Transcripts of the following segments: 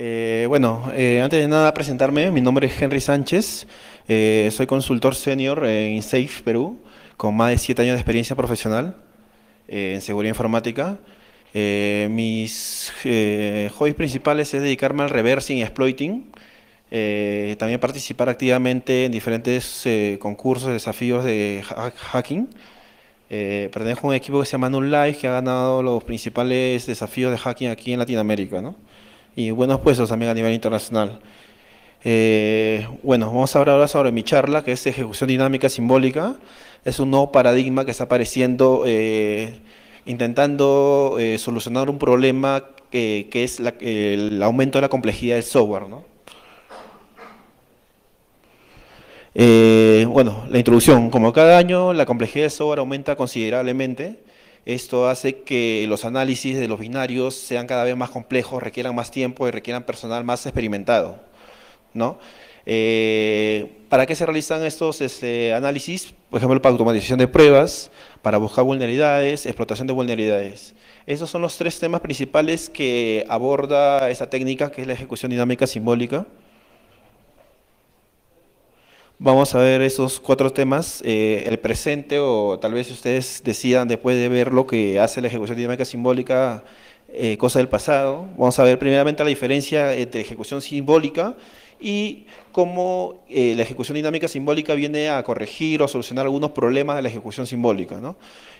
Eh, bueno, eh, antes de nada presentarme, mi nombre es Henry Sánchez, eh, soy consultor senior en SAFE Perú, con más de siete años de experiencia profesional en seguridad informática. mis hobbies principales es dedicarme al reversing y exploiting, también participar activamente en diferentes concursos, desafíos de hacking. pertenezco a un equipo que se llama Live, que ha ganado los principales desafíos de hacking aquí en Latinoamérica. ¿no? y buenos puestos también a nivel internacional. Eh, bueno, vamos a hablar ahora sobre mi charla, que es ejecución dinámica simbólica. Es un nuevo paradigma que está apareciendo eh, intentando eh, solucionar un problema que, es el aumento de la complejidad del software. bueno, la introducción. Como cada año, la complejidad del software aumenta considerablemente esto hace que los análisis de los binarios sean cada vez más complejos, requieran más tiempo y requieran personal más experimentado. ¿no? Eh, ¿Para qué se realizan estos este, análisis? Por ejemplo, para automatización de pruebas, para buscar vulnerabilidades, explotación de vulnerabilidades. Esos son los tres temas principales que aborda esta técnica, que es la ejecución dinámica simbólica. Vamos a ver esos cuatro temas, eh, el presente o tal vez ustedes decidan después de ver lo que hace la ejecución dinámica simbólica, eh, cosa del pasado. Vamos a ver primeramente la diferencia entre ejecución simbólica y cómo eh, la ejecución dinámica simbólica viene a corregir o solucionar algunos problemas de la ejecución simbólica.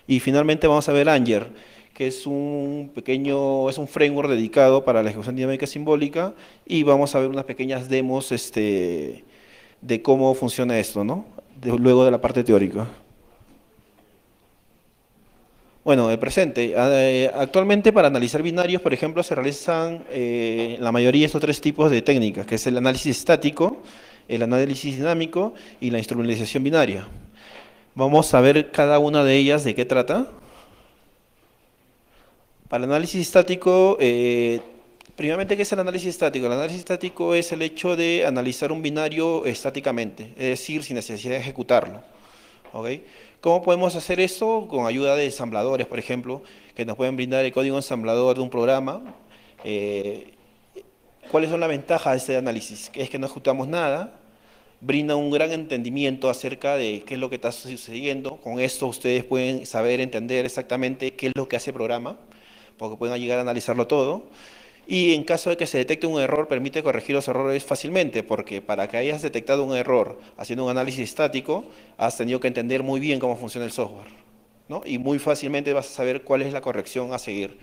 Y finalmente vamos a ver Anger, que es un pequeño, es un framework dedicado para la ejecución dinámica simbólica y vamos a ver unas pequeñas demos este, de cómo funciona esto, ¿no? luego de la parte teórica. Bueno, el presente. Ah, eh, actualmente para analizar binarios, por ejemplo, se realizan eh, la mayoría de estos tres tipos de técnicas, que es el análisis estático, el análisis dinámico y la instrumentalización binaria. Vamos a ver cada una de ellas de qué trata. Para el análisis estático eh, Primeramente, ¿qué es el análisis estático? El análisis estático es el hecho de analizar un binario estáticamente, es decir, sin necesidad de ejecutarlo. ¿okay? ¿Cómo podemos hacer eso? Con ayuda de ensambladores, por ejemplo, que nos pueden brindar el código ensamblador de un programa. Eh, ¿Cuáles son las ventajas de este análisis? es que no ejecutamos nada, brinda un gran entendimiento acerca de qué es lo que está sucediendo. Con esto ustedes pueden saber, entender exactamente qué es lo que hace el programa, porque pueden llegar a analizarlo todo y en caso de que se detecte un error permite corregir los errores fácilmente, porque para que hayas detectado un error haciendo un análisis estático, has tenido que entender muy bien cómo funciona el software, ¿no? Y muy fácilmente vas a saber cuál es la corrección a seguir.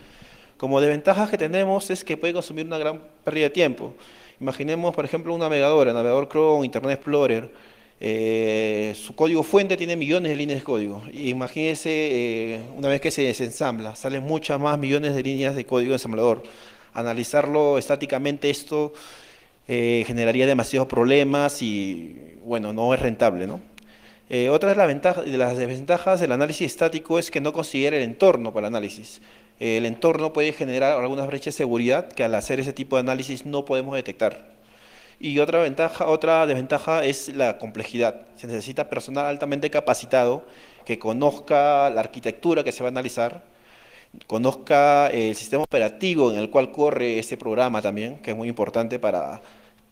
Como de que tenemos es que puede consumir una gran pérdida de tiempo. Imaginemos, por ejemplo, un navegador, navegador Chrome, Internet Explorer, eh, su código fuente tiene millones de líneas de código. Imagínense, eh, una vez que se desensambla, salen muchas más millones de líneas de código ensamblador analizarlo estáticamente esto eh, generaría demasiados problemas y bueno, no es rentable, eh, otra de, las desventajas del análisis estático es que no considera el entorno para el análisis. Eh, el entorno puede generar algunas brechas de seguridad que al hacer ese tipo de análisis no podemos detectar. Y otra, ventaja, otra desventaja es la complejidad. Se necesita personal altamente capacitado que conozca la arquitectura que se va a analizar, conozca el sistema operativo en el cual corre este programa también, que es muy importante para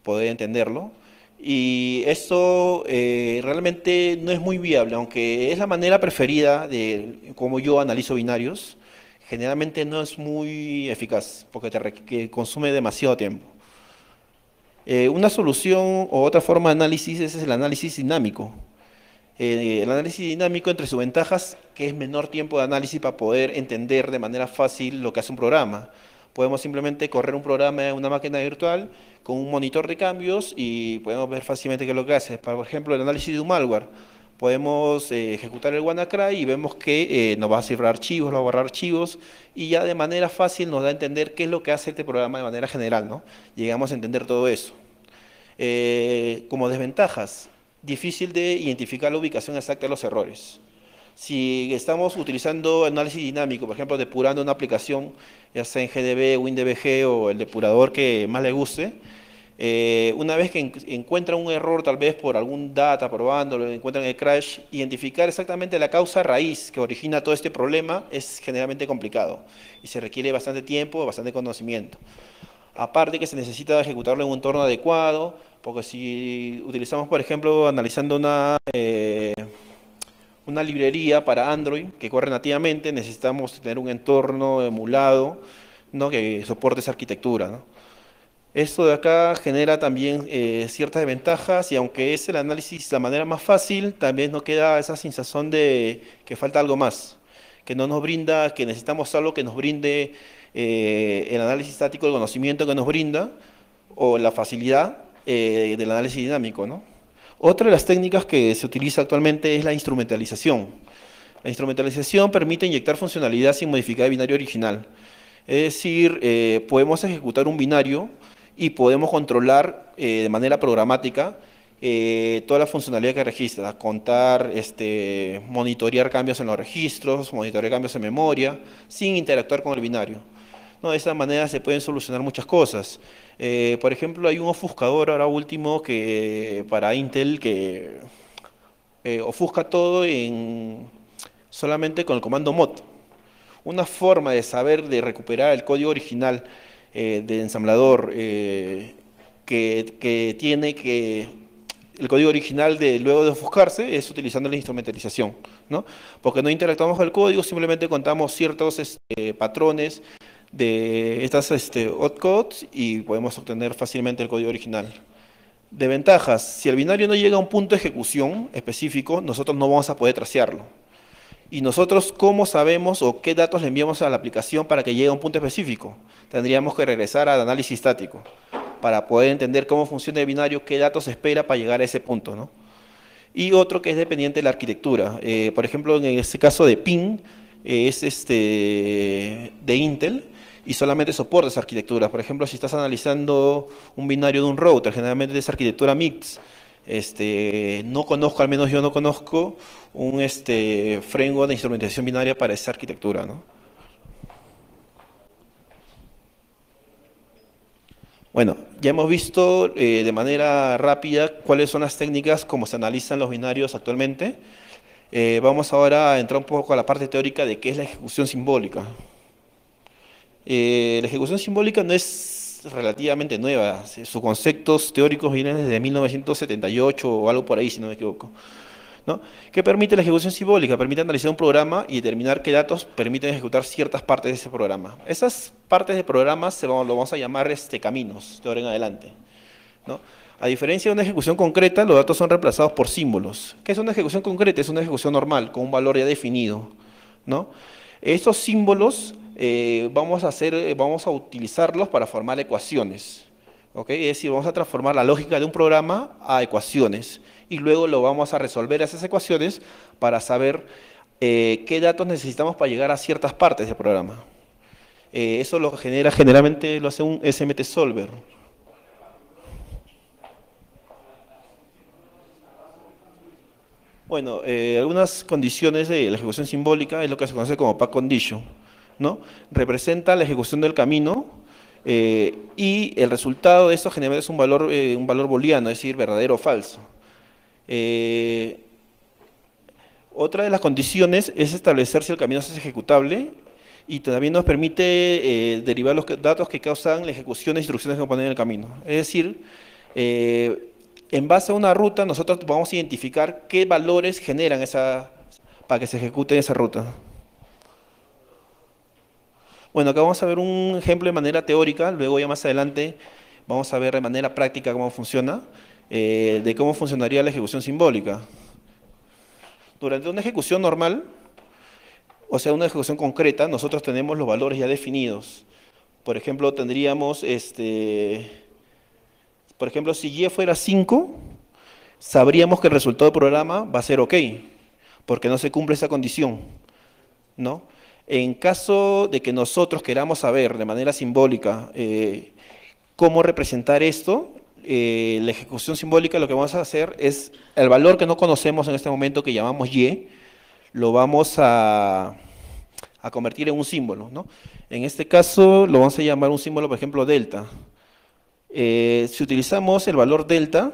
poder entenderlo. Y eso eh, realmente no es muy viable, aunque es la manera preferida de cómo yo analizo binarios, generalmente no es muy eficaz porque te consume demasiado tiempo. Eh, una solución o otra forma de análisis es el análisis dinámico. Eh, el análisis dinámico entre sus ventajas que es menor tiempo de análisis para poder entender de manera fácil lo que hace un programa. Podemos simplemente correr un programa en una máquina virtual con un monitor de cambios y podemos ver fácilmente qué es lo que hace. Por ejemplo, el análisis de un malware. Podemos eh, ejecutar el WannaCry y vemos que eh, nos va a cifrar archivos, nos va a borrar archivos y ya de manera fácil nos da a entender qué es lo que hace este programa de manera general. ¿no? Llegamos a entender todo eso. Eh, como desventajas, difícil de identificar la ubicación exacta de los errores si estamos utilizando análisis dinámico, por ejemplo, depurando una aplicación, ya sea en GDB, WinDBG o el depurador que más le guste, eh, una vez que encuentra encuentran un error, tal vez por algún data, probándolo, encuentran el crash, identificar exactamente la causa raíz que origina todo este problema es generalmente complicado y se requiere bastante tiempo, bastante conocimiento. Aparte que se necesita ejecutarlo en un entorno adecuado, porque si utilizamos, por ejemplo, analizando una... Eh, una librería para Android que corre nativamente, necesitamos tener un entorno emulado ¿no? que soporte esa arquitectura. Esto de acá genera también eh, ciertas desventajas y aunque es el análisis la manera más fácil, también nos queda esa sensación de que falta algo más, que no nos brinda, que necesitamos algo que nos brinde eh, el análisis estático, el conocimiento que nos brinda o la facilidad eh, del análisis dinámico, ¿no? Otra de las técnicas que se utiliza actualmente es la instrumentalización. La instrumentalización permite inyectar funcionalidad sin modificar el binario original. Es decir, eh, podemos ejecutar un binario y podemos controlar eh, de manera programática eh, toda la funcionalidad que registra, contar, este, monitorear cambios en los registros, monitorear cambios en memoria, sin interactuar con el binario. de esta manera se pueden solucionar muchas cosas. Eh, por ejemplo, hay un ofuscador ahora último que para Intel que eh, ofusca todo solamente con el comando mod. Una forma de saber, de recuperar el código original eh, del ensamblador que, tiene que el código original de luego de ofuscarse es utilizando la instrumentalización, Porque no interactuamos con el código, simplemente contamos ciertos este, patrones, de estas este, codes y podemos obtener fácilmente el código original. De ventajas, si el binario no llega a un punto de ejecución específico, nosotros no vamos a poder trasearlo. Y nosotros, ¿cómo sabemos o qué datos le enviamos a la aplicación para que llegue a un punto específico? Tendríamos que regresar al análisis estático para poder entender cómo funciona el binario, qué datos espera para llegar a ese punto. ¿no? Y otro que es dependiente de la arquitectura. Eh, por ejemplo, en este caso de PIN, es este, de Intel, y solamente soporta esa arquitectura. Por ejemplo, si estás analizando un binario de un router, generalmente es arquitectura mix. Este, no conozco, al menos yo no conozco, un este, framework de instrumentación binaria para esa arquitectura. Bueno, ya hemos visto eh, de manera rápida cuáles son las técnicas como se analizan los binarios actualmente. Eh, vamos ahora a entrar un poco a la parte teórica de qué es la ejecución simbólica. Eh, la ejecución simbólica no es relativamente nueva. Sus conceptos teóricos vienen desde 1978 o algo por ahí, si no me equivoco. ¿no? ¿Qué permite la ejecución simbólica? Permite analizar un programa y determinar qué datos permiten ejecutar ciertas partes de ese programa. Esas partes de programas se lo vamos a llamar este, caminos, de ahora en adelante. ¿no? A diferencia de una ejecución concreta, los datos son reemplazados por símbolos. ¿Qué es una ejecución concreta? Es una ejecución normal, con un valor ya definido. ¿no? Estos símbolos eh, vamos, a hacer, eh, vamos a utilizarlos para formar ecuaciones. ¿okay? Es decir, vamos a transformar la lógica de un programa a ecuaciones y luego lo vamos a resolver a esas ecuaciones para saber eh, qué datos necesitamos para llegar a ciertas partes del programa. eso lo genera, generalmente lo hace un SMT Solver. Bueno, algunas condiciones de la ejecución simbólica es lo que se conoce como pack condition. Representa la ejecución del camino eh, y el resultado de eso genera es un valor, eh, un valor booleano, es decir, verdadero o falso. Eh, otra de las condiciones es establecer si el camino es ejecutable y también nos permite derivar los datos que causan la ejecución de instrucciones que componen el camino. Es decir, en base a una ruta nosotros podemos identificar qué valores generan esa, para que se ejecute esa ruta. Bueno, acá vamos a ver un ejemplo de manera teórica, luego ya más adelante vamos a ver de manera práctica cómo funciona, eh, de cómo funcionaría la ejecución simbólica. Durante una ejecución normal, o sea, una ejecución concreta, nosotros tenemos los valores ya definidos. Por ejemplo, tendríamos, este, por ejemplo, si Y fuera 5, sabríamos que el resultado del programa va a ser OK, porque no se cumple esa condición, ¿no? En caso de que nosotros queramos saber de manera simbólica eh, cómo representar esto, eh, la ejecución simbólica lo que vamos a hacer es el valor que no conocemos en este momento que llamamos Y, lo vamos a, convertir en un símbolo. En este caso lo vamos a llamar un símbolo, por ejemplo, delta. Eh, si utilizamos el valor delta,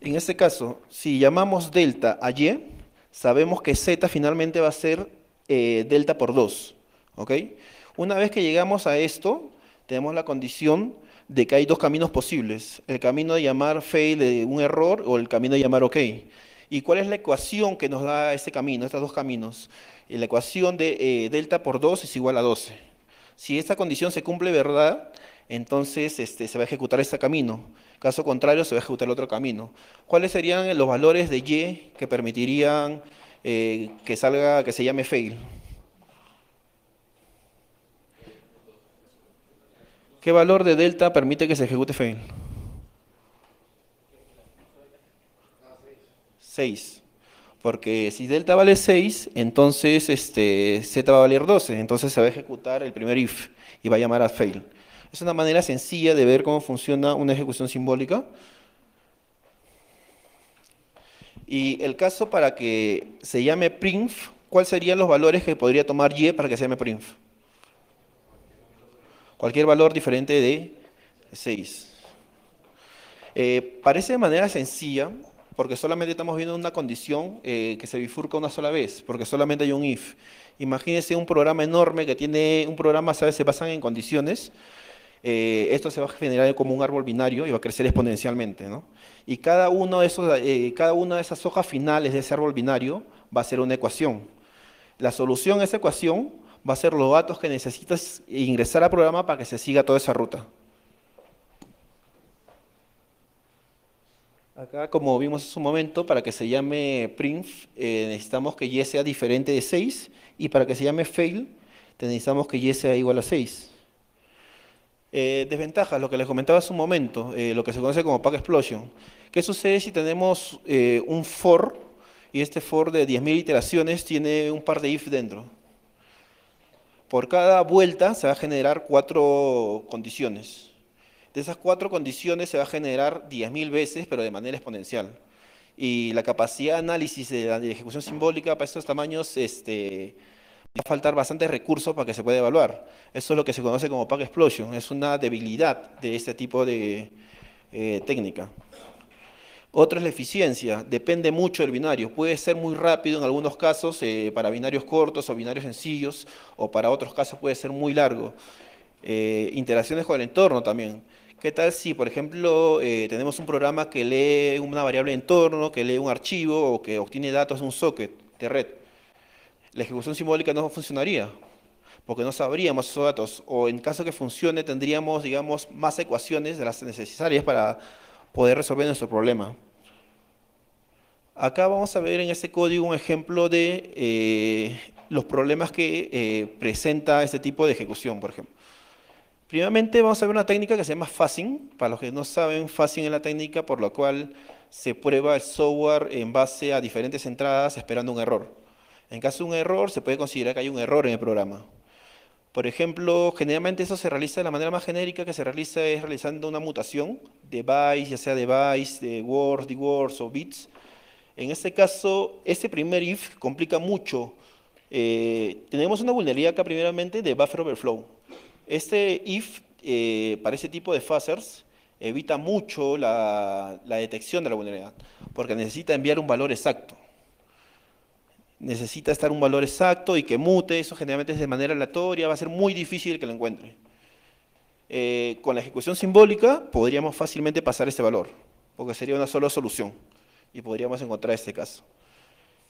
En este caso, si llamamos delta a y, sabemos que z finalmente va a ser eh, delta por 2. ¿ok? Una vez que llegamos a esto, tenemos la condición de que hay dos caminos posibles, el camino de llamar fail de un error o el camino de llamar ok. ¿Y cuál es la ecuación que nos da este camino, estos dos caminos? La ecuación de eh, delta por 2 es igual a 12. Si esta condición se cumple, ¿verdad? Entonces este, se va a ejecutar este camino. Caso contrario, se va a ejecutar el otro camino. ¿Cuáles serían los valores de Y que permitirían eh, que salga, que se llame fail? ¿Qué valor de delta permite que se ejecute fail? 6. Porque si delta vale 6, entonces este, z va a valer 12. Entonces se va a ejecutar el primer if y va a llamar a fail. Es una manera sencilla de ver cómo funciona una ejecución simbólica. Y el caso para que se llame printf, ¿cuáles serían los valores que podría tomar Y para que se llame printf? Cualquier valor diferente de 6. Eh, parece de manera sencilla, porque solamente estamos viendo una condición eh, que se bifurca una sola vez, porque solamente hay un if. Imagínense un programa enorme que tiene, un programa, ¿sabes? Se basan en condiciones. Eh, esto se va a generar como un árbol binario y va a crecer exponencialmente. Y cada, uno de esos, eh, cada una de esas hojas finales de ese árbol binario va a ser una ecuación. La solución a esa ecuación va a ser los datos que necesitas ingresar al programa para que se siga toda esa ruta. Acá, como vimos hace un momento, para que se llame print, eh, necesitamos que y sea diferente de 6, y para que se llame fail, necesitamos que y sea igual a 6. Eh, desventajas, lo que les comentaba hace un momento, eh, lo que se conoce como Pack Explosion. ¿Qué sucede si tenemos eh, un for y este for de 10.000 iteraciones tiene un par de if dentro? Por cada vuelta se va a generar cuatro condiciones. De esas cuatro condiciones se va a generar 10.000 veces, pero de manera exponencial. Y la capacidad de análisis de ejecución simbólica para estos tamaños este, va a faltar bastantes recursos para que se pueda evaluar. Eso es lo que se conoce como pack explosion, es una debilidad de este tipo de eh, técnica. Otra es la eficiencia, depende mucho del binario. Puede ser muy rápido en algunos casos eh, para binarios cortos o binarios sencillos, o para otros casos puede ser muy largo. Eh, interacciones con el entorno también. ¿Qué tal si, por ejemplo, tenemos un programa que lee una variable de entorno, que lee un archivo o que obtiene datos de un socket de red? la ejecución simbólica no funcionaría, porque no sabríamos esos datos, o en caso que funcione tendríamos, digamos, más ecuaciones de las necesarias para poder resolver nuestro problema. Acá vamos a ver en este código un ejemplo de eh, los problemas que eh, presenta este tipo de ejecución, por ejemplo. Primeramente vamos a ver una técnica que se llama fácil Para los que no saben, fácil es la técnica por la cual se prueba el software en base a diferentes entradas esperando un error. En caso de un error, se puede considerar que hay un error en el programa. Por ejemplo, generalmente eso se realiza de la manera más genérica que se realiza es realizando una mutación de bytes, ya sea de bytes, de words, de words o bits. En este caso, este primer if complica mucho. Eh, tenemos una vulnerabilidad acá primeramente de buffer overflow. Este if eh, para ese tipo de fuzzers evita mucho la detección de la vulnerabilidad, porque necesita enviar un valor exacto necesita estar un valor exacto y que mute, eso generalmente es de manera aleatoria, va a ser muy difícil que lo encuentre. Eh, con la ejecución simbólica podríamos fácilmente pasar ese valor, porque sería una sola solución y podríamos encontrar este caso.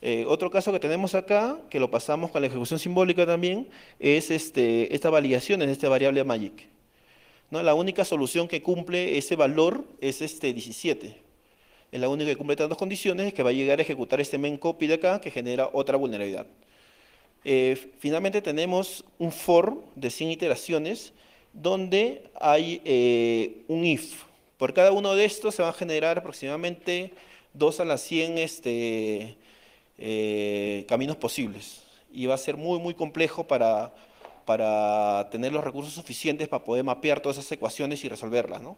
Eh, otro caso que tenemos acá, que lo pasamos con la ejecución simbólica también, es este, esta validación en esta variable magic. ¿No? La única solución que cumple ese valor es este 17 es la única que cumple tantas condiciones que va a llegar a ejecutar este main copy de acá que genera otra vulnerabilidad. Eh, finalmente tenemos un for de 100 iteraciones donde hay eh, un if. Por cada uno de estos se van a generar aproximadamente 2 a las 100 este, eh, caminos posibles. Y va a ser muy, muy complejo para, para tener los recursos suficientes para poder mapear todas esas ecuaciones y resolverlas. ¿no?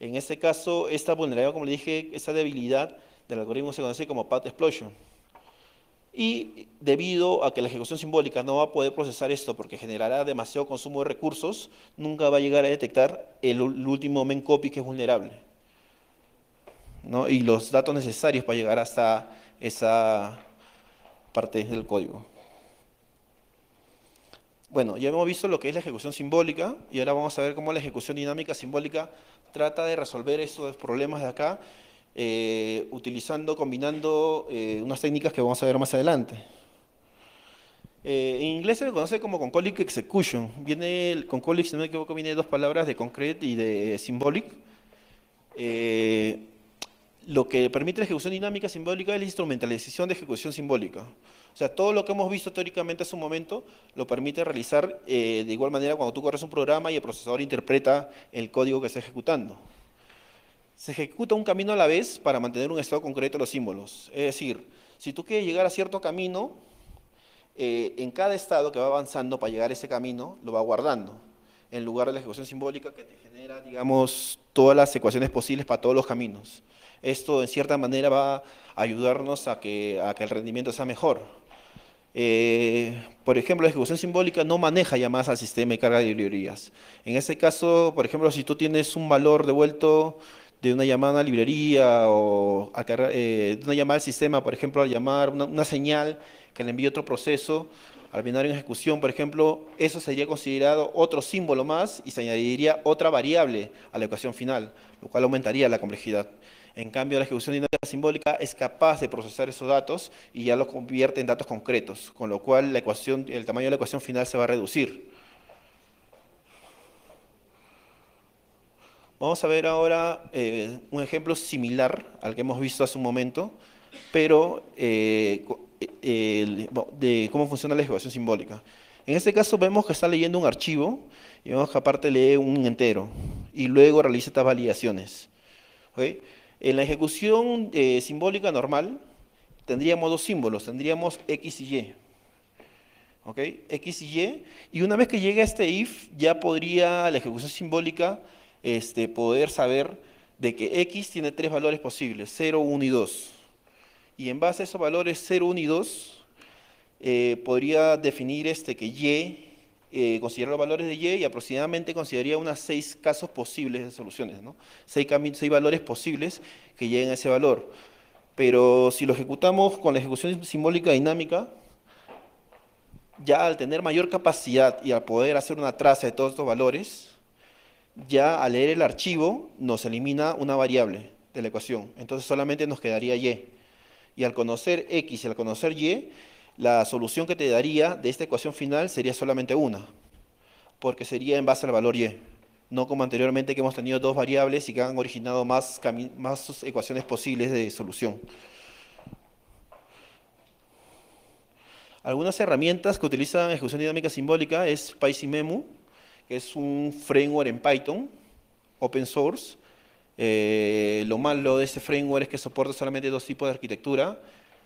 En este caso, esta vulnerabilidad, como le dije, esta debilidad del algoritmo se conoce como path explosion. Y debido a que la ejecución simbólica no va a poder procesar esto porque generará demasiado consumo de recursos, nunca va a llegar a detectar el, último main copy que es vulnerable. Y los datos necesarios para llegar hasta esa parte del código. Bueno, ya hemos visto lo que es la ejecución simbólica y ahora vamos a ver cómo la ejecución dinámica simbólica trata de resolver esos problemas de acá eh, utilizando, combinando eh, unas técnicas que vamos a ver más adelante. Eh, en inglés se conoce como Concolic Execution. Viene Concolic, si no me equivoco, viene dos palabras de concrete y de symbolic. lo que permite la ejecución dinámica simbólica es la instrumentalización de ejecución simbólica. O sea, todo lo que hemos visto teóricamente hace un momento lo permite realizar eh, de igual manera cuando tú corres un programa y el procesador interpreta el código que está ejecutando. Se ejecuta un camino a la vez para mantener un estado concreto de los símbolos. Es decir, si tú quieres llegar a cierto camino, eh, en cada estado que va avanzando para llegar a ese camino, lo va guardando, en lugar de la ejecución simbólica que te genera, digamos, todas las ecuaciones posibles para todos los caminos. Esto, en cierta manera, va a ayudarnos a a que el rendimiento sea mejor. Eh, por ejemplo, la ejecución simbólica no maneja llamadas al sistema y carga de librerías. En este caso, por ejemplo, si tú tienes un valor devuelto de una llamada a librería o eh, de una llamada al sistema, por ejemplo, al llamar una, una señal que le envía otro proceso al binario en ejecución, por ejemplo, eso sería considerado otro símbolo más y se añadiría otra variable a la ecuación final, lo cual aumentaría la complejidad. En cambio, la ejecución dinámica simbólica es capaz de procesar esos datos y ya los convierte en datos concretos, con lo cual el tamaño de la ecuación final se va a reducir. Vamos a ver ahora eh, un ejemplo similar al que hemos visto hace un momento, pero eh, eh, de cómo funciona la ejecución simbólica. En este caso vemos que está leyendo un archivo y vemos que aparte lee un entero y luego realiza estas validaciones. ¿Okay? En la ejecución eh, simbólica normal tendríamos dos símbolos, tendríamos X y Y. ¿Ok? X y Y. Y una vez que llegue a este if, ya podría la ejecución simbólica este, poder saber de que X tiene tres valores posibles, 0, 1 y 2. Y en base a esos valores 0, 1 y 2, eh, podría definir este, que Y eh, los valores de Y y aproximadamente consideraría unas seis casos posibles de soluciones, seis, seis valores posibles que lleguen a ese valor. Pero si lo ejecutamos con la ejecución simbólica dinámica, ya al tener mayor capacidad y al poder hacer una traza de todos estos valores, ya al leer el archivo nos elimina una variable de la ecuación. Entonces solamente nos quedaría y. Y al conocer x y al conocer y, la solución que te daría de esta ecuación final sería solamente una, porque sería en base al valor y, no como anteriormente que hemos tenido dos variables y que han originado más, más ecuaciones posibles de solución. Algunas herramientas que utilizan ejecución dinámica simbólica es PyCMemu. que es un framework en Python, open source. Eh, lo malo de este framework es que soporta solamente dos tipos de arquitectura,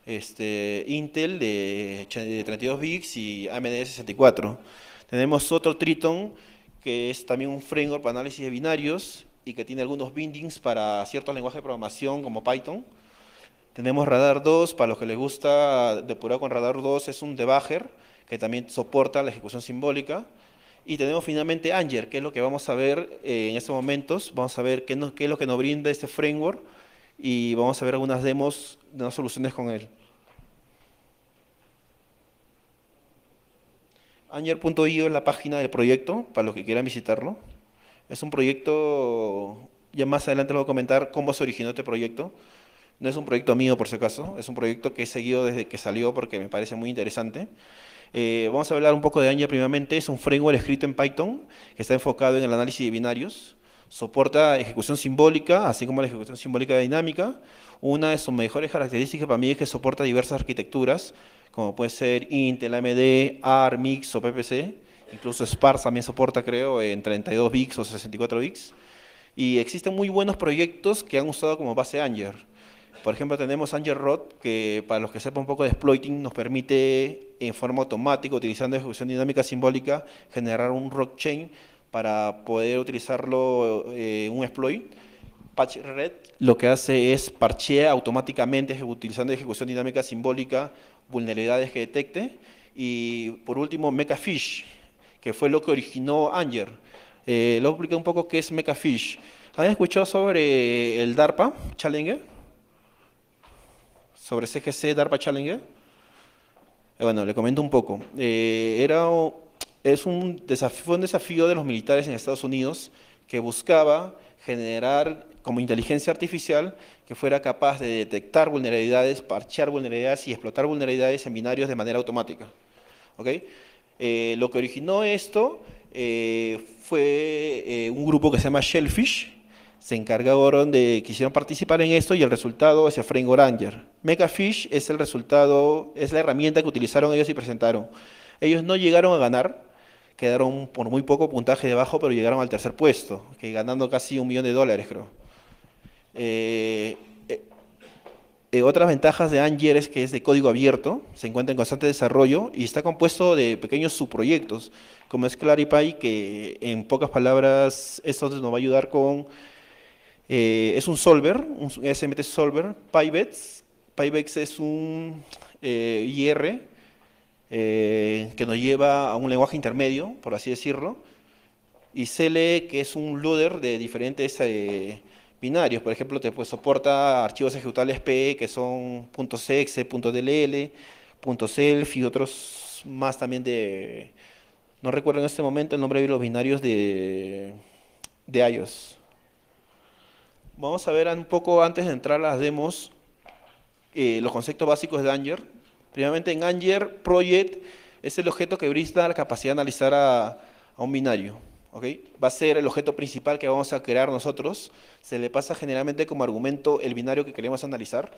este, Intel de, 32 bits y AMD 64. Tenemos otro Triton, que es también un framework para análisis de binarios y que tiene algunos bindings para ciertos lenguajes de programación como Python. Tenemos Radar 2, para los que les gusta depurar con Radar 2, es un debugger que también soporta la ejecución simbólica. Y tenemos finalmente Anger, que es lo que vamos a ver eh, en estos momentos. Vamos a ver qué es lo que nos brinda este framework y vamos a ver algunas demos, de unas soluciones con él. Anger.io es la página del proyecto, para los que quieran visitarlo. Es un proyecto, ya más adelante les voy a comentar cómo se originó este proyecto. No es un proyecto mío, por si acaso, es un proyecto que he seguido desde que salió porque me parece muy interesante. Eh, vamos a hablar un poco de Anger primeramente. Es un framework escrito en Python que está enfocado en el análisis de binarios. Soporta ejecución simbólica, así como la ejecución simbólica dinámica. Una de sus mejores características para mí es que soporta diversas arquitecturas, como puede ser Intel, AMD, ARM, Mix o PPC. Incluso Sparse también soporta, creo, en 32 bits o 64 bits. Y existen muy buenos proyectos que han usado como base Anger. Por ejemplo, tenemos Anger que para los que sepan un poco de exploiting, nos permite en forma automática, utilizando ejecución dinámica simbólica, generar un rock para poder utilizarlo eh, un exploit. Patch Red lo que hace es parchea automáticamente utilizando ejecución dinámica simbólica vulnerabilidades que detecte. Y por último, MechaFish, que fue lo que originó Anger. Eh, lo expliqué un poco qué es MechaFish. ¿Han escuchado sobre el DARPA Challenger? ¿Sobre CGC DARPA Challenger? Eh, bueno, le comento un poco. Eh, era es un desafío, fue un desafío de los militares en Estados Unidos que buscaba generar como inteligencia artificial que fuera capaz de detectar vulnerabilidades, parchear vulnerabilidades y explotar vulnerabilidades en binarios de manera automática. ¿Okay? Eh, lo que originó esto eh, fue eh, un grupo que se llama Shellfish, se encargaron de, quisieron participar en esto y el resultado es frame oranger. Megafish es el resultado, es la herramienta que utilizaron ellos y presentaron. Ellos no llegaron a ganar, quedaron por muy poco puntaje debajo, pero llegaron al tercer puesto, que ganando casi un millón de dólares, creo. Eh, eh, eh, otras ventajas de Anger es que es de código abierto, se encuentra en constante desarrollo y está compuesto de pequeños subproyectos, como es Clarify, que en pocas palabras esto nos va a ayudar con... es un solver, un SMT solver, Pybex. Pybex es un IR eh, que nos lleva a un lenguaje intermedio, por así decirlo, y CLE, que es un loader de diferentes eh, binarios. Por ejemplo, te pues, soporta archivos ejecutables PE, que son .sexe, .dll, .self y otros más también de... No recuerdo en este momento el nombre de los binarios de, de iOS. Vamos a ver un poco antes de entrar a las demos eh, los conceptos básicos de Danger Primeramente, en Anger Project es el objeto que brinda la capacidad de analizar a, un binario. ¿okay? Va a ser el objeto principal que vamos a crear nosotros. Se le pasa generalmente como argumento el binario que queremos analizar.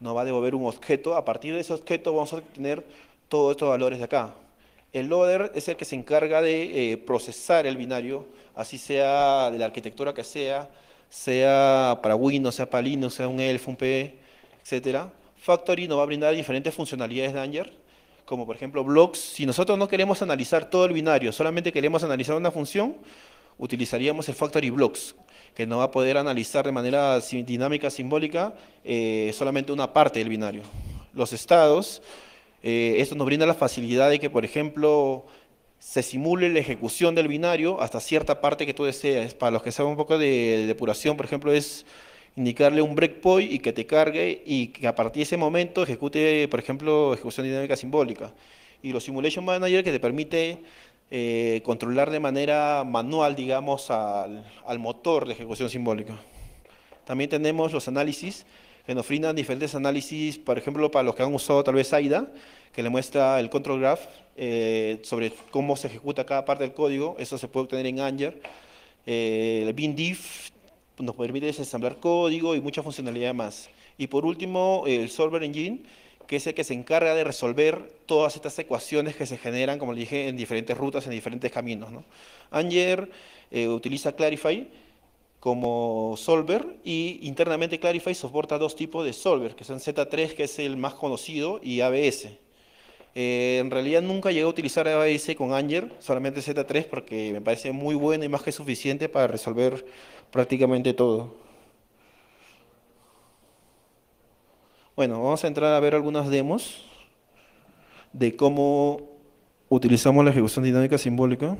Nos va a devolver un objeto. A partir de ese objeto vamos a obtener todos estos valores de acá. El loader es el que se encarga de eh, procesar el binario, así sea de la arquitectura que sea, sea para Windows, sea para Linux, sea un ELF, un PE, etcétera Factory nos va a brindar diferentes funcionalidades de Anger, como por ejemplo blocks. Si nosotros no queremos analizar todo el binario, solamente queremos analizar una función, utilizaríamos el Factory Blocks, que nos va a poder analizar de manera dinámica, simbólica, eh, solamente una parte del binario. Los estados, eh, esto nos brinda la facilidad de que, por ejemplo, se simule la ejecución del binario hasta cierta parte que tú deseas. Para los que saben un poco de depuración, por ejemplo, es indicarle un breakpoint y que te cargue y que a partir de ese momento ejecute, por ejemplo, ejecución dinámica simbólica. Y los Simulation Manager que te permite eh, controlar de manera manual, digamos, al, motor de ejecución simbólica. También tenemos los análisis, que nos brindan diferentes análisis, por ejemplo, para los que han usado tal vez AIDA, que le muestra el control graph eh, sobre cómo se ejecuta cada parte del código. Eso se puede obtener en Anger. Eh, BinDiff nos permite desensamblar código y mucha funcionalidad más. Y por último, el Solver Engine, que es el que se encarga de resolver todas estas ecuaciones que se generan, como le dije, en diferentes rutas, en diferentes caminos. ¿no? Anger eh, utiliza Clarify como solver y internamente Clarify soporta dos tipos de solver, que son Z3, que es el más conocido, y ABS. Eh, en realidad nunca llegué a utilizar ABS con Anger, solamente Z3 porque me parece muy bueno y más que suficiente para resolver prácticamente todo. Bueno, vamos a entrar a ver algunas demos de cómo utilizamos la ejecución dinámica simbólica.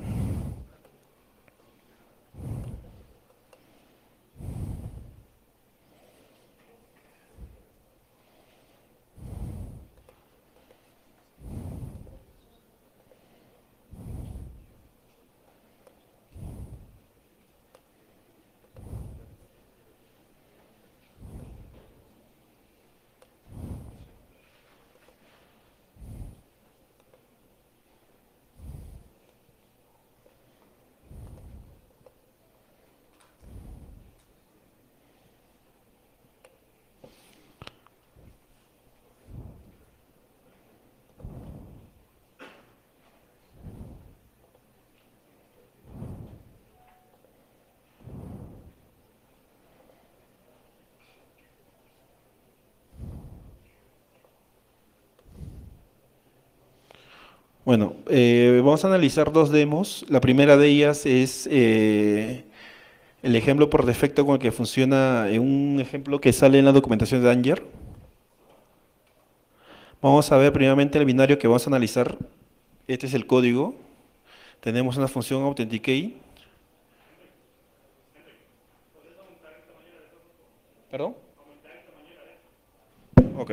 Bueno, eh, vamos a analizar dos demos. La primera de ellas es eh, el ejemplo por defecto con el que funciona, eh, un ejemplo que sale en la documentación de Danger. Vamos a ver primeramente el binario que vamos a analizar. Este es el código. Tenemos una función authenticate. ¿Perdón? Ok.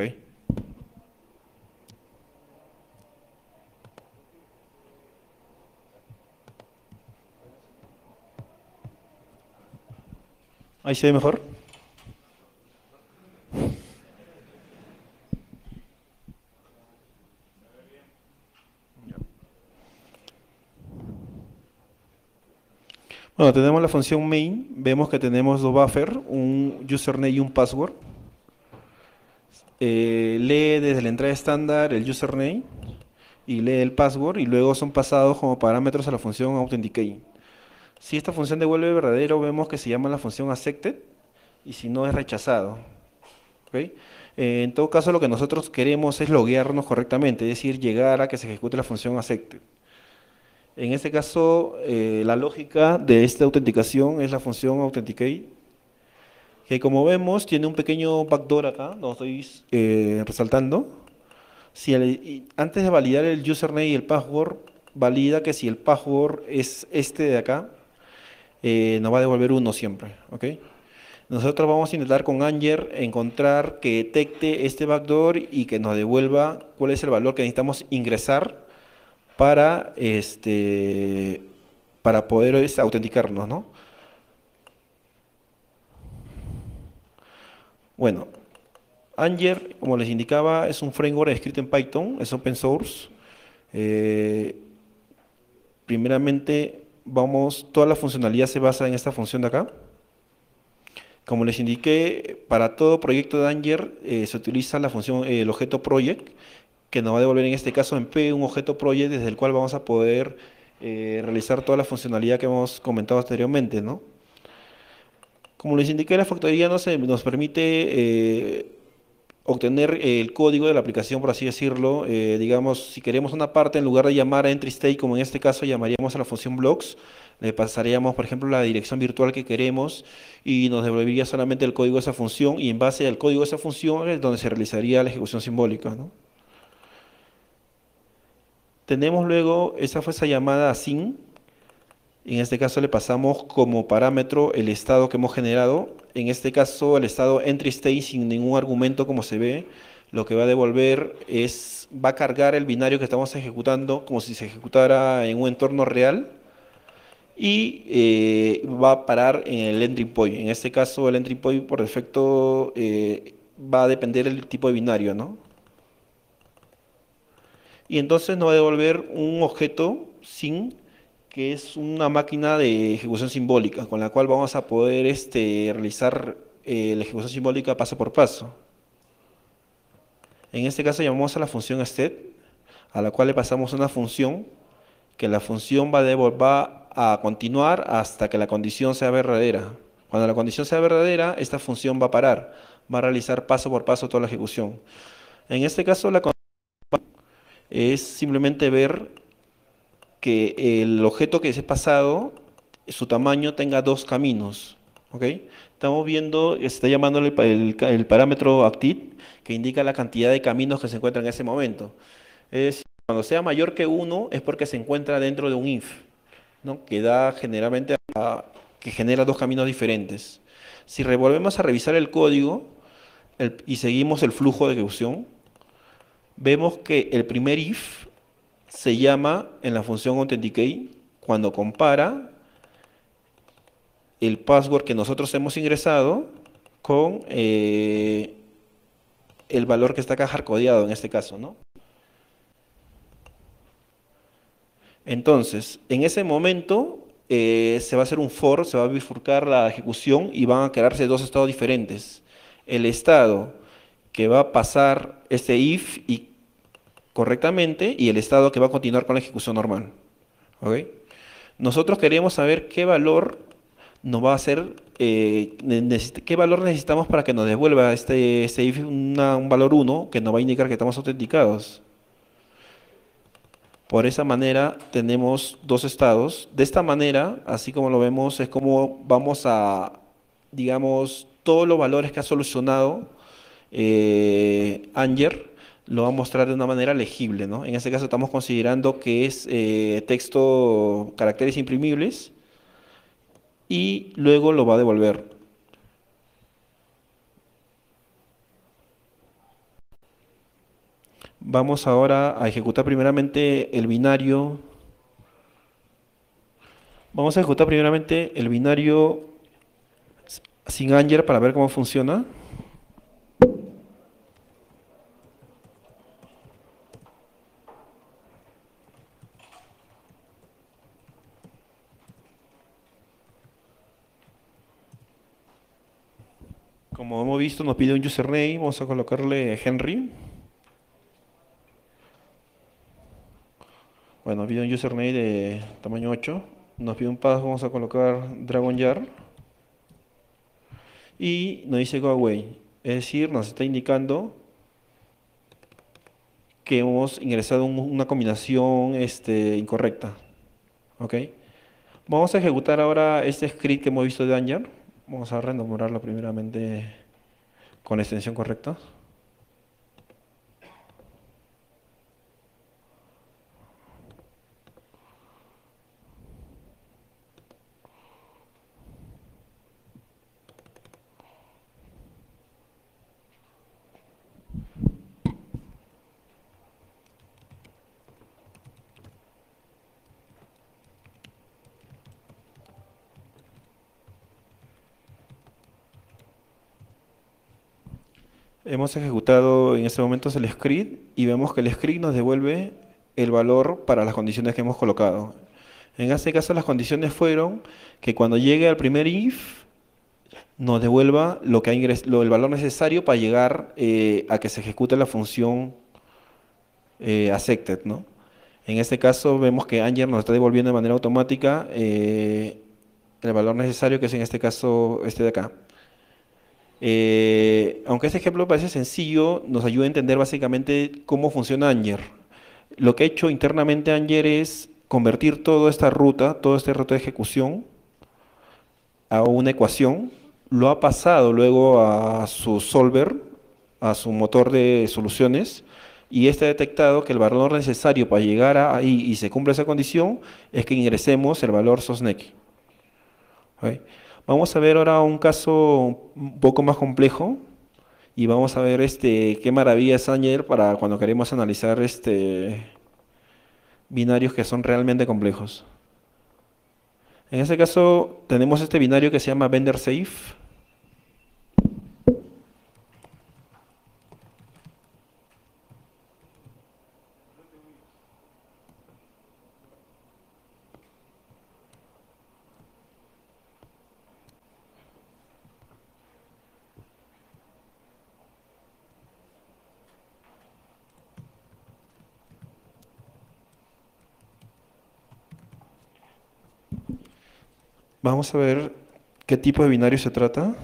¿Ahí se ve mejor? Bueno, tenemos la función main, vemos que tenemos dos buffers, un username y un password. Eh, lee desde la entrada estándar el username y lee el password y luego son pasados como parámetros a la función authenticate. Si esta función devuelve verdadero, vemos que se llama la función accepted y si no es rechazado. Eh, en todo caso, lo que nosotros queremos es loguearnos correctamente, es decir, llegar a que se ejecute la función accepted. En este caso, eh, la lógica de esta autenticación es la función authenticate, que como vemos tiene un pequeño backdoor acá, lo estoy eh, resaltando. Si antes de validar el username y el password, valida que si el password es este de acá, eh, nos va a devolver uno siempre, ¿ok? Nosotros vamos a intentar con Anger encontrar que detecte este backdoor y que nos devuelva cuál es el valor que necesitamos ingresar para, este, para poder autenticarnos, Bueno, Anger, como les indicaba, es un framework escrito en Python, es open source. Eh, primeramente, vamos, toda la funcionalidad se basa en esta función de acá. Como les indiqué, para todo proyecto de Danger eh, se utiliza la función, eh, el objeto project, que nos va a devolver en este caso en P un objeto project desde el cual vamos a poder eh, realizar toda la funcionalidad que hemos comentado anteriormente, Como les indiqué, la factoría nos permite obtener el código de la aplicación, por así decirlo. Eh, digamos, si queremos una parte, en lugar de llamar a entry state, como en este caso llamaríamos a la función blocks, le pasaríamos, por ejemplo, la dirección virtual que queremos y nos devolvería solamente el código de esa función y en base al código de esa función es donde se realizaría la ejecución simbólica. Tenemos luego, esa fue esa llamada sin en este caso le pasamos como parámetro el estado que hemos generado. En este caso el estado entry state sin ningún argumento como se ve. Lo que va a devolver es, va a cargar el binario que estamos ejecutando como si se ejecutara en un entorno real y eh, va a parar en el entry point. En este caso el entry point por defecto eh, va a depender del tipo de binario, ¿no? Y entonces nos va a devolver un objeto sin que es una máquina de ejecución simbólica, con la cual vamos a poder este, realizar eh, la ejecución simbólica paso por paso. En este caso llamamos a la función step, a la cual le pasamos una función, que la función va, va a continuar hasta que la condición sea verdadera. Cuando la condición sea verdadera, esta función va a parar, va a realizar paso por paso toda la ejecución. En este caso, la es simplemente ver que el objeto que se ha pasado, su tamaño tenga dos caminos. ¿ok? Estamos viendo, se está llamando el, parámetro actit, que indica la cantidad de caminos que se encuentran en ese momento. Es, cuando sea mayor que uno es porque se encuentra dentro de un if, ¿no? que da generalmente que genera dos caminos diferentes. Si revolvemos a revisar el código y seguimos el flujo de ejecución, vemos que el primer if se llama en la función authenticate cuando compara el password que nosotros hemos ingresado con eh, el valor que está acá hardcodeado en este caso, ¿no? Entonces, en ese momento eh, se va a hacer un for, se va a bifurcar la ejecución y van a quedarse dos estados diferentes. El estado que va a pasar este if y correctamente y el Estado que va a continuar con la ejecución normal. Nosotros queremos saber qué valor nos va a hacer, eh, qué valor necesitamos para que nos devuelva este, este un valor 1 que nos va a indicar que estamos autenticados. Por esa manera tenemos dos estados. De esta manera, así como lo vemos, es como vamos a, digamos, todos los valores que ha solucionado eh, Anger lo va a mostrar de una manera legible, ¿no? En este caso estamos considerando que es eh, texto, caracteres imprimibles, y luego lo va a devolver. Vamos ahora a ejecutar primeramente el binario. Vamos a ejecutar primeramente el binario sin Anger para ver cómo funciona. Como hemos visto, nos pide un username. Vamos a colocarle Henry. Bueno, nos pide un username de tamaño 8. Nos pide un password. Vamos a colocar Dragonjar. Y nos dice Go Away. Es decir, nos está indicando que hemos ingresado una combinación este, incorrecta. ¿Ok? Vamos a ejecutar ahora este script que hemos visto de Anjar. Vamos a renombrarlo primeramente con extensión correcta. Hemos ejecutado en este momento el script y vemos que el script nos devuelve el valor para las condiciones que hemos colocado. En este caso las condiciones fueron que cuando llegue al primer if nos devuelva lo que el valor necesario para llegar eh, a que se ejecute la función eh, accepted. ¿no? En este caso vemos que Anger nos está devolviendo de manera automática eh, el valor necesario que es en este caso este de acá. Eh, aunque este ejemplo parece sencillo, nos ayuda a entender básicamente cómo funciona Anger. Lo que ha hecho internamente Anger es convertir toda esta ruta, todo este reto de ejecución, a una ecuación, lo ha pasado luego a su solver, a su motor de soluciones, y este ha detectado que el valor necesario para llegar ahí y se cumple esa condición es que ingresemos el valor SOSNEC. Vamos a ver ahora un caso un poco más complejo y vamos a ver este, qué maravilla es Ángel para cuando queremos analizar este, binarios que son realmente complejos. En este caso tenemos este binario que se llama vendor Safe Vamos a ver qué tipo de binario se trata.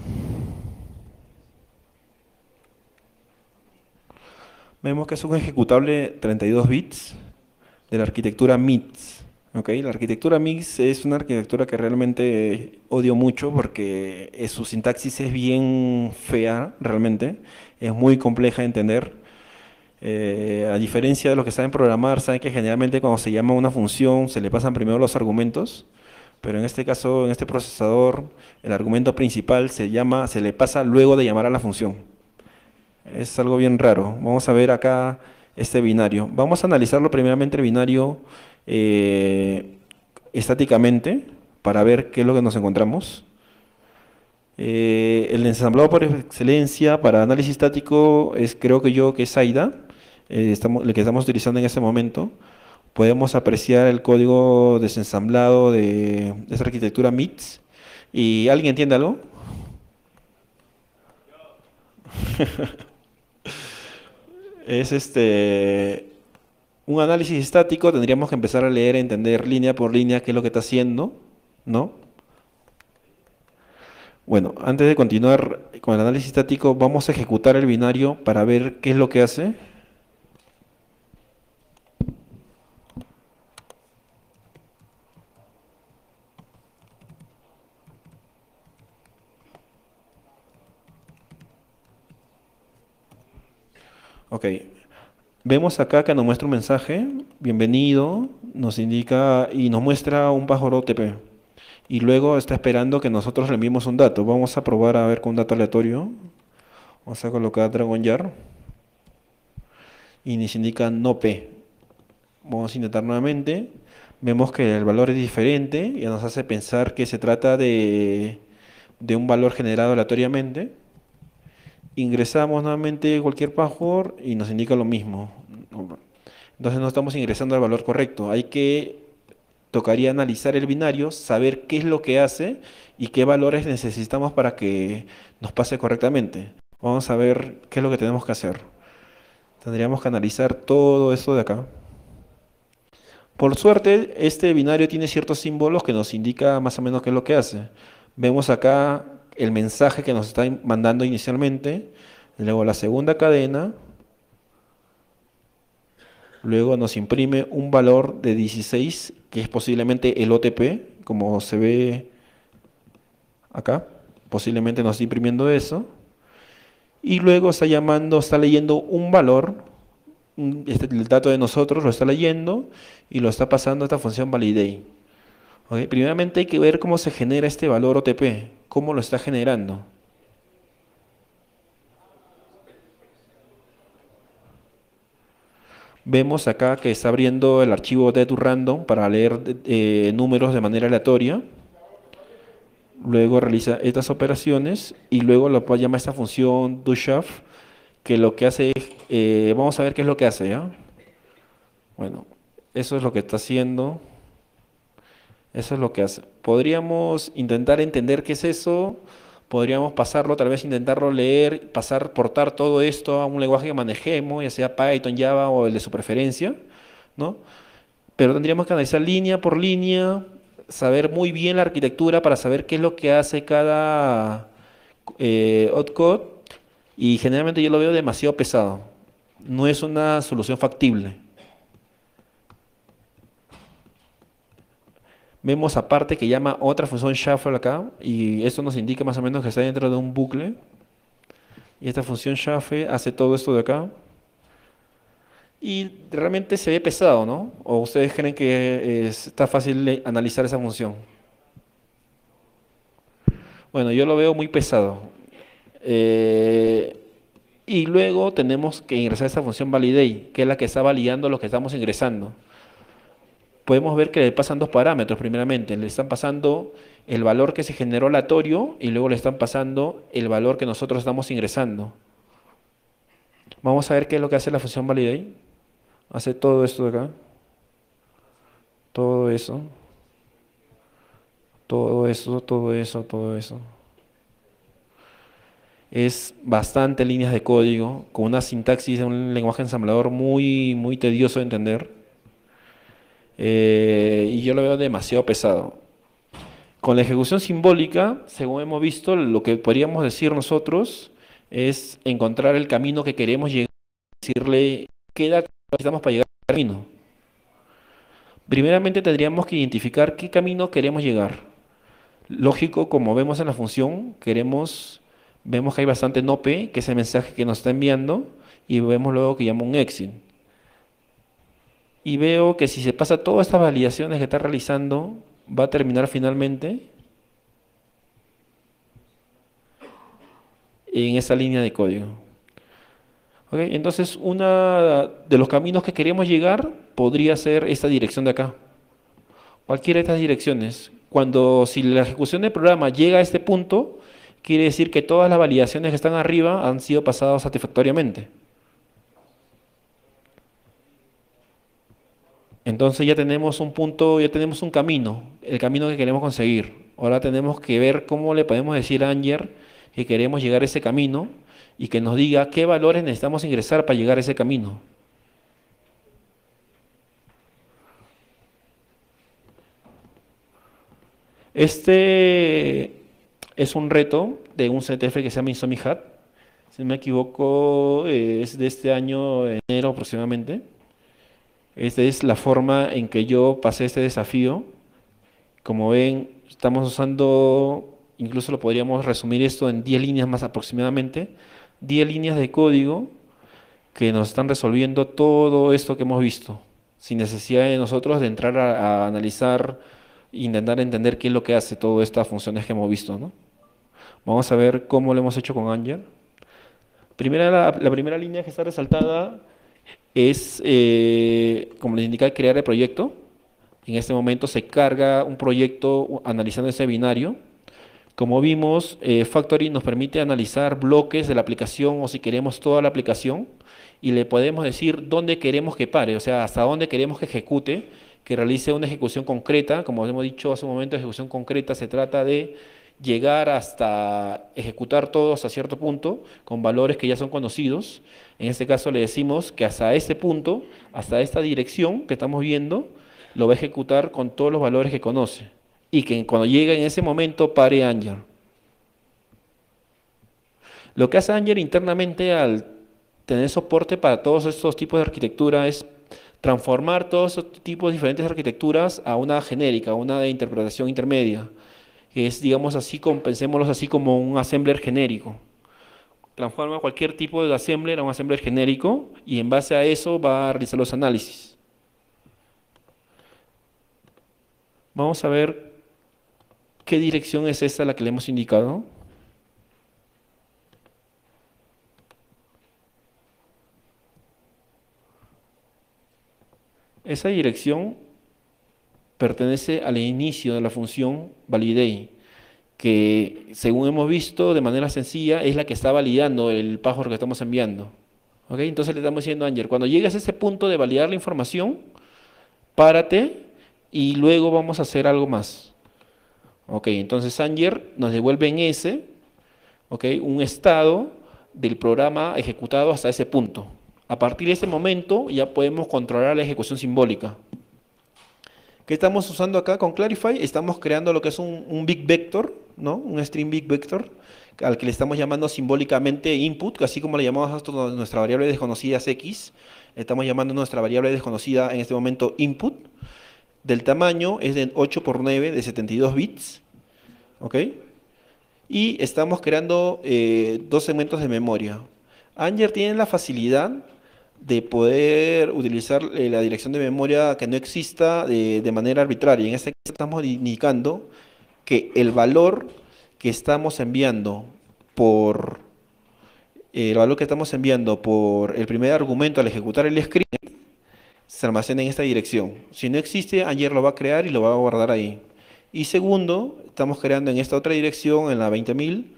Vemos que es un ejecutable 32 bits de la arquitectura MITS. la arquitectura MIX es una arquitectura que realmente odio mucho porque su sintaxis es bien fea, realmente. Es muy compleja de entender. Eh, a diferencia de los que saben programar, saben que generalmente cuando se llama una función se le pasan primero los argumentos pero en este caso, en este procesador, el argumento principal se llama, se le pasa luego de llamar a la función. Es algo bien raro. Vamos a ver acá este binario. Vamos a analizarlo primeramente binario eh, estáticamente para ver qué es lo que nos encontramos. Eh, el ensamblado por excelencia para análisis estático es creo que yo que es AIDA, eh, el que estamos utilizando en este momento podemos apreciar el código desensamblado de esa arquitectura MITS. ¿Y alguien entiende algo? es este un análisis estático, tendríamos que empezar a leer, entender línea por línea qué es lo que está haciendo, ¿no? Bueno, antes de continuar con el análisis estático, vamos a ejecutar el binario para ver qué es lo que hace. Ok. Vemos acá que nos muestra un mensaje, bienvenido, nos indica y nos muestra un pájaro OTP. Y luego está esperando que nosotros le envíemos un dato. Vamos a probar a ver con un dato aleatorio. Vamos a colocar Dragon Y nos indica no P. Vamos a intentar nuevamente. Vemos que el valor es diferente y nos hace pensar que se trata de un valor generado aleatoriamente ingresamos nuevamente cualquier password y nos indica lo mismo. Entonces no estamos ingresando al valor correcto. Hay que, tocaría analizar el binario, saber qué es lo que hace y qué valores necesitamos para que nos pase correctamente. Vamos a ver qué es lo que tenemos que hacer. Tendríamos que analizar todo esto de acá. Por suerte, este binario tiene ciertos símbolos que nos indica más o menos qué es lo que hace. Vemos acá el mensaje que nos está mandando inicialmente, luego la segunda cadena, luego nos imprime un valor de 16, que es posiblemente el OTP, como se ve acá, posiblemente nos está imprimiendo eso, y luego está llamando, está leyendo un valor, este, el dato de nosotros lo está leyendo y lo está pasando a esta función validate. Primeramente hay que ver cómo se genera este valor OTP, ¿Cómo lo está generando? Vemos acá que está abriendo el archivo de tu random para leer eh, números de manera aleatoria. Luego realiza estas operaciones y luego lo llama esta función doShaft. que lo que hace es, eh, vamos a ver qué es lo que hace. ¿ah? Bueno, eso es lo que está haciendo. Eso es lo que hace. Podríamos intentar entender qué es eso, podríamos pasarlo, tal vez intentarlo leer, pasar, portar todo esto a un lenguaje que manejemos, ya sea Python, Java o el de su preferencia, ¿no? Pero tendríamos que analizar línea por línea, saber muy bien la arquitectura para saber qué es lo que hace cada eh, opcode y generalmente yo lo veo demasiado pesado. No es una solución factible. Vemos aparte que llama otra función shuffle acá y esto nos indica más o menos que está dentro de un bucle. Y esta función shuffle hace todo esto de acá. Y realmente se ve pesado, ¿no? ¿O ustedes creen que eh, está fácil analizar esa función? Bueno, yo lo veo muy pesado. Eh, y luego tenemos que ingresar esta función validate, que es la que está validando lo que estamos ingresando podemos ver que le pasan dos parámetros. Primeramente, le están pasando el valor que se generó aleatorio y luego le están pasando el valor que nosotros estamos ingresando. Vamos a ver qué es lo que hace la función validate. Hace todo esto de acá. Todo eso. Todo eso, todo eso, todo eso. Es bastante líneas de código, con una sintaxis de un lenguaje ensamblador muy, muy tedioso de entender. Eh, y yo lo veo demasiado pesado. Con la ejecución simbólica, según hemos visto, lo que podríamos decir nosotros es encontrar el camino que queremos llegar, decirle qué edad necesitamos para llegar al camino. Primeramente tendríamos que identificar qué camino queremos llegar. Lógico, como vemos en la función, queremos, vemos que hay bastante NOPE, que es el mensaje que nos está enviando, y vemos luego que llama un exit y veo que si se pasa todas estas validaciones que está realizando, va a terminar finalmente en esa línea de código. Entonces, uno de los caminos que queríamos llegar podría ser esta dirección de acá. Cualquiera de estas direcciones. Cuando, si la ejecución del programa llega a este punto, quiere decir que todas las validaciones que están arriba han sido pasadas satisfactoriamente. Entonces ya tenemos un punto, ya tenemos un camino, el camino que queremos conseguir. Ahora tenemos que ver cómo le podemos decir a Anger que queremos llegar a ese camino y que nos diga qué valores necesitamos ingresar para llegar a ese camino. Este es un reto de un CTF que se llama InsomniHat. Si no me equivoco, es de este año, enero aproximadamente. Esta es la forma en que yo pasé este desafío. Como ven, estamos usando, incluso lo podríamos resumir esto en 10 líneas más aproximadamente, 10 líneas de código que nos están resolviendo todo esto que hemos visto, sin necesidad de nosotros de entrar a, analizar intentar entender qué es lo que hace todas estas funciones que hemos visto. Vamos a ver cómo lo hemos hecho con Angular. Primera, la, la primera línea que está resaltada es, eh, como les indica, crear el proyecto. En este momento se carga un proyecto analizando ese binario. Como vimos, eh, Factory nos permite analizar bloques de la aplicación o si queremos toda la aplicación y le podemos decir dónde queremos que pare, o sea, hasta dónde queremos que ejecute, que realice una ejecución concreta. Como hemos dicho hace un momento, ejecución concreta se trata de llegar hasta ejecutar todo hasta cierto punto con valores que ya son conocidos. En este caso le decimos que hasta ese punto, hasta esta dirección que estamos viendo, lo va a ejecutar con todos los valores que conoce y que cuando llegue en ese momento pare Anger. Lo que hace Anger internamente al tener soporte para todos estos tipos de arquitectura es transformar todos estos tipos de diferentes arquitecturas a una genérica, a una de interpretación intermedia que es, digamos así, pensémoslo así como un assembler genérico. Transforma cualquier tipo de assembler a un assembler genérico y en base a eso va a realizar los análisis. Vamos a ver qué dirección es esta la que le hemos indicado. Esa dirección pertenece al inicio de la función validate, que según hemos visto de manera sencilla es la que está validando el password que estamos enviando. Okay, Entonces le estamos diciendo a Anger, cuando llegues a ese punto de validar la información, párate y luego vamos a hacer algo más. Entonces Anger nos devuelve en ese, Un estado del programa ejecutado hasta ese punto. A partir de ese momento ya podemos controlar la ejecución simbólica. ¿Qué estamos usando acá con Clarify? Estamos creando lo que es un, big vector, ¿no? Un string big vector al que le estamos llamando simbólicamente input, así como le llamamos a nuestra variable desconocida x, estamos llamando nuestra variable desconocida en este momento input, del tamaño es de 8 por 9 de 72 bits, ¿ok? Y estamos creando eh, dos segmentos de memoria. Anger tiene la facilidad de poder utilizar eh, la dirección de memoria que no exista eh, de, manera arbitraria. En este caso estamos indicando que el valor que estamos enviando por eh, el valor que estamos enviando por el primer argumento al ejecutar el script se almacena en esta dirección. Si no existe, ayer lo va a crear y lo va a guardar ahí. Y segundo, estamos creando en esta otra dirección, en la 20000,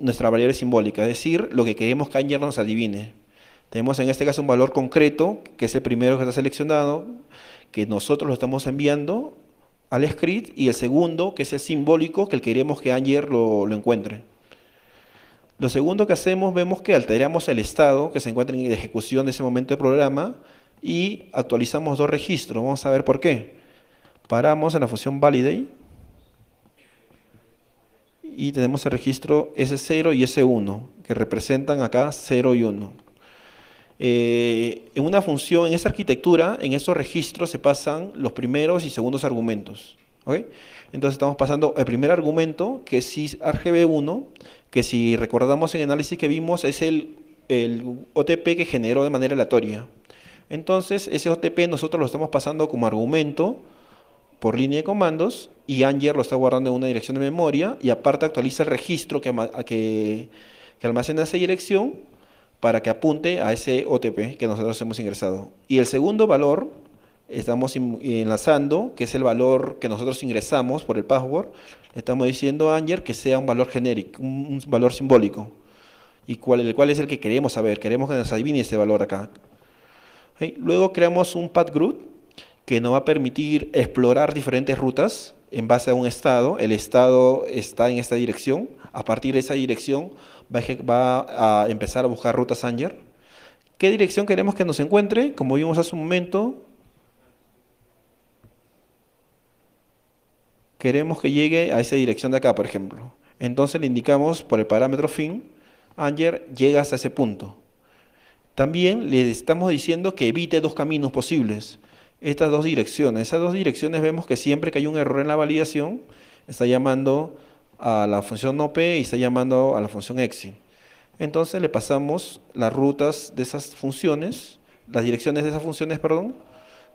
nuestra variable simbólica, es decir, lo que queremos que ayer nos adivine. Tenemos en este caso un valor concreto, que es el primero que está seleccionado, que nosotros lo estamos enviando al script, y el segundo, que es el simbólico, que queremos que Anger lo, lo encuentre. Lo segundo que hacemos, vemos que alteramos el estado que se encuentra en ejecución de ese momento del programa y actualizamos dos registros. Vamos a ver por qué. Paramos en la función validate y tenemos el registro S0 y S1, que representan acá 0 y 1. Eh, en una función, en esa arquitectura, en esos registros se pasan los primeros y segundos argumentos. Entonces estamos pasando el primer argumento, que es RGB1, que si recordamos en el análisis que vimos, es el, OTP que generó de manera aleatoria. Entonces ese OTP nosotros lo estamos pasando como argumento por línea de comandos y Anger lo está guardando en una dirección de memoria y aparte actualiza el registro que, que almacena esa dirección para que apunte a ese OTP que nosotros hemos ingresado. Y el segundo valor estamos enlazando, que es el valor que nosotros ingresamos por el password, estamos diciendo a Anger que sea un valor genérico, un valor simbólico, y cuál, el cual es el que queremos saber, queremos que nos adivine ese valor acá. Luego creamos un path group que nos va a permitir explorar diferentes rutas en base a un estado, el estado está en esta dirección, a partir de esa dirección va a, empezar a buscar rutas ANGER. ¿Qué dirección queremos que nos encuentre? Como vimos hace un momento, queremos que llegue a esa dirección de acá, por ejemplo. Entonces le indicamos por el parámetro fin, Anger llega hasta ese punto. También le estamos diciendo que evite dos caminos posibles, estas dos direcciones. Esas dos direcciones vemos que siempre que hay un error en la validación, está llamando a la función OP y está llamando a la función exit. Entonces le pasamos las rutas de esas funciones, las direcciones de esas funciones, perdón,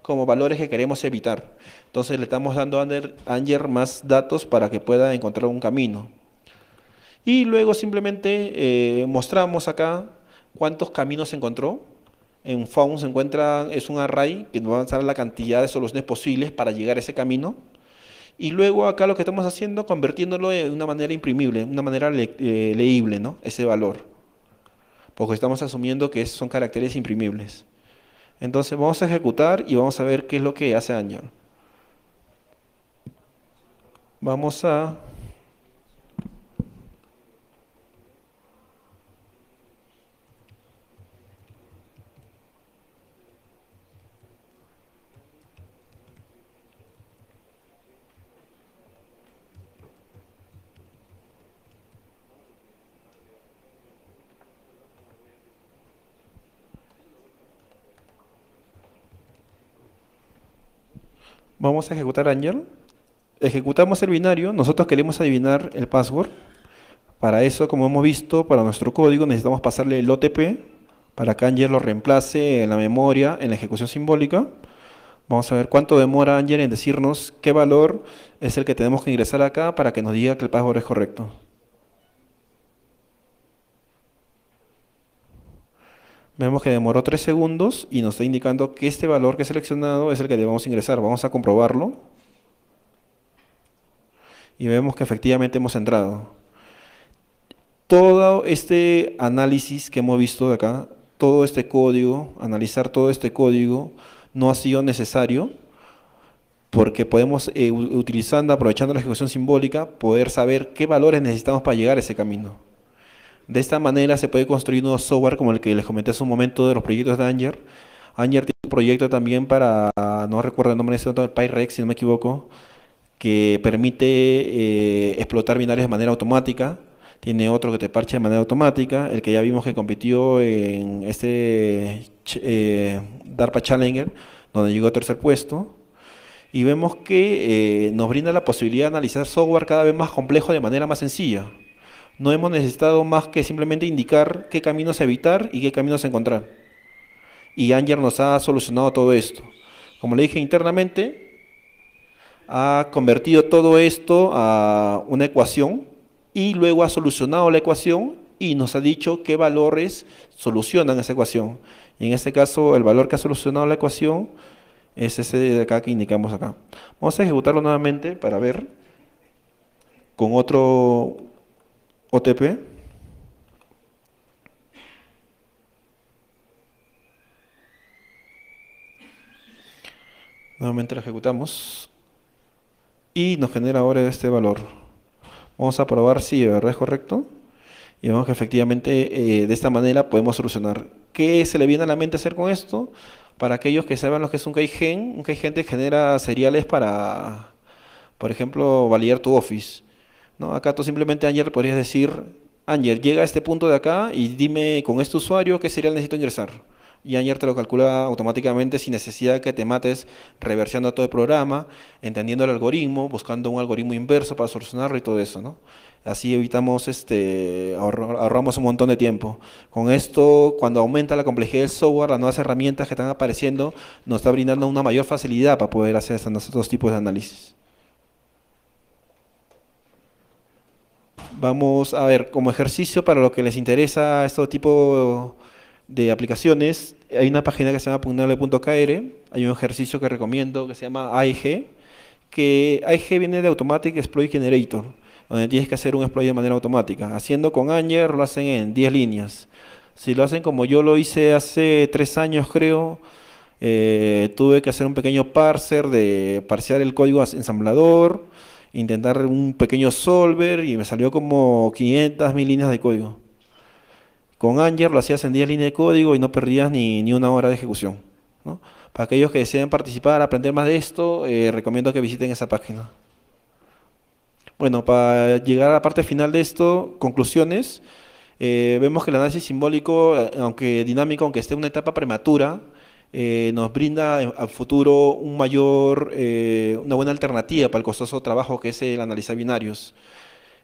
como valores que queremos evitar. Entonces le estamos dando a Anger más datos para que pueda encontrar un camino. Y luego simplemente eh, mostramos acá cuántos caminos encontró. En found se encuentra, es un array que nos va a dar la cantidad de soluciones posibles para llegar a ese camino y luego acá lo que estamos haciendo, convirtiéndolo de una manera imprimible, una manera eh, leíble, ¿no? Ese valor. Porque estamos asumiendo que son caracteres imprimibles. Entonces vamos a ejecutar y vamos a ver qué es lo que hace Daño. Vamos a vamos a ejecutar Angel, ejecutamos el binario, nosotros queremos adivinar el password, para eso, como hemos visto, para nuestro código necesitamos pasarle el OTP, para que Angel lo reemplace en la memoria, en la ejecución simbólica. Vamos a ver cuánto demora Angel en decirnos qué valor es el que tenemos que ingresar acá para que nos diga que el password es correcto. Vemos que demoró tres segundos y nos está indicando que este valor que he seleccionado es el que debemos ingresar. Vamos a comprobarlo. Y vemos que efectivamente hemos entrado. Todo este análisis que hemos visto de acá, todo este código, analizar todo este código, no ha sido necesario porque podemos, eh, utilizando, aprovechando la ejecución simbólica, poder saber qué valores necesitamos para llegar a ese camino. De esta manera se puede construir un software como el que les comenté hace un momento de los proyectos de Anger. Anger tiene un proyecto también para, no recuerdo el nombre de ese PyRex, si no me equivoco, que permite eh, explotar binarios de manera automática. Tiene otro que te parche de manera automática. El que ya vimos que compitió en este eh, DARPA Challenger, donde llegó a tercer puesto. Y vemos que eh, nos brinda la posibilidad de analizar software cada vez más complejo de manera más sencilla no hemos necesitado más que simplemente indicar qué caminos evitar y qué caminos encontrar. Y Anger nos ha solucionado todo esto. Como le dije internamente, ha convertido todo esto a una ecuación y luego ha solucionado la ecuación y nos ha dicho qué valores solucionan esa ecuación. Y en este caso, el valor que ha solucionado la ecuación es ese de acá que indicamos acá. Vamos a ejecutarlo nuevamente para ver con otro OTP. Nuevamente lo ejecutamos. Y nos genera ahora este valor. Vamos a probar si verdad es correcto. Y vemos que efectivamente eh, de esta manera podemos solucionar. ¿Qué se le viene a la mente hacer con esto? Para aquellos que saben lo que es un keygen, un keygen te genera seriales para, por ejemplo, validar tu Office. Acá tú simplemente, Ángel, podrías decir, Ángel, llega a este punto de acá y dime con este usuario qué serial necesito ingresar. Y Ángel te lo calcula automáticamente sin necesidad que te mates reversando todo el programa, entendiendo el algoritmo, buscando un algoritmo inverso para solucionarlo y todo eso, Así evitamos, este, ahorramos un montón de tiempo. Con esto, cuando aumenta la complejidad del software, las nuevas herramientas que están apareciendo nos está brindando una mayor facilidad para poder hacer estos dos tipos de análisis. Vamos a ver, como ejercicio para lo que les interesa este tipo de aplicaciones, hay una página que se llama pugnable.kr, hay un ejercicio que recomiendo que se llama AIG que AIG viene de Automatic Exploit Generator, donde tienes que hacer un exploit de manera automática. Haciendo con Anger lo hacen en 10 líneas. Si lo hacen como yo lo hice hace 3 años creo, eh, tuve que hacer un pequeño parser de parsear el código ensamblador, intentar un pequeño solver y me salió como 500 mil líneas de código. Con Anger lo hacías en 10 líneas de código y no perdías ni, una hora de ejecución. Para aquellos que desean participar, aprender más de esto, eh, recomiendo que visiten esa página. Bueno, para llegar a la parte final de esto, conclusiones, eh, vemos que el análisis simbólico, eh, aunque dinámico, aunque esté en una etapa prematura, eh, nos brinda al futuro mayor, eh, una buena alternativa para el costoso trabajo que es el analizar binarios.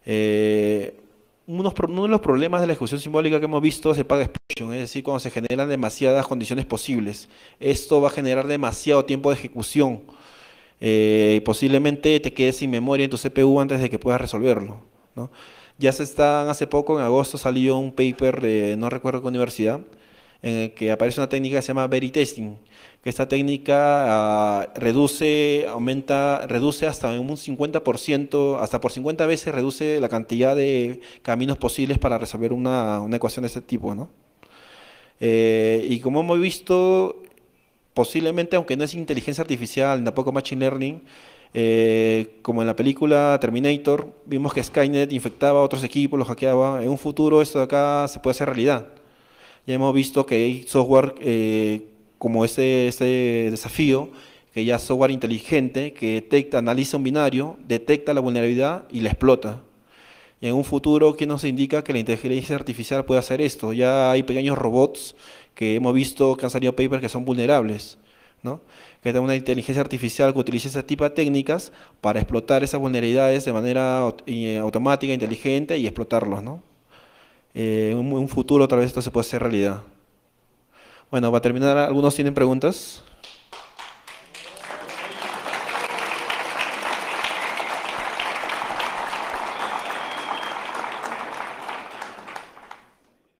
Eh, uno de los problemas de la ejecución simbólica que hemos visto es el paga explosion, es decir, cuando se generan demasiadas condiciones posibles. Esto va a generar demasiado tiempo de ejecución. y posiblemente te quedes sin memoria en tu CPU antes de que puedas resolverlo. Ya se está hace poco, en agosto salió un paper de, no recuerdo qué universidad, en el que aparece una técnica que se llama Testing. que esta técnica ah, reduce, aumenta, reduce hasta un 50%, hasta por 50 veces reduce la cantidad de caminos posibles para resolver una, una ecuación de este tipo, ¿no? Eh, y como hemos visto, posiblemente, aunque no es inteligencia artificial, tampoco machine learning, eh, como en la película Terminator, vimos que Skynet infectaba a otros equipos, los hackeaba. En un futuro esto de acá se puede hacer realidad. Ya hemos visto que hay software eh, como ese este desafío, que ya es software inteligente, que detecta, analiza un binario, detecta la vulnerabilidad y la explota. Y en un futuro, ¿qué nos indica que la inteligencia artificial puede hacer esto? Ya hay pequeños robots que hemos visto que han salido papers que son vulnerables, ¿no? que es una inteligencia artificial que utiliza ese tipo de técnicas para explotar esas vulnerabilidades de manera eh, automática, inteligente y explotarlos. ¿no? eh, un, futuro otra vez esto se puede hacer realidad. Bueno, va a terminar, ¿algunos tienen preguntas?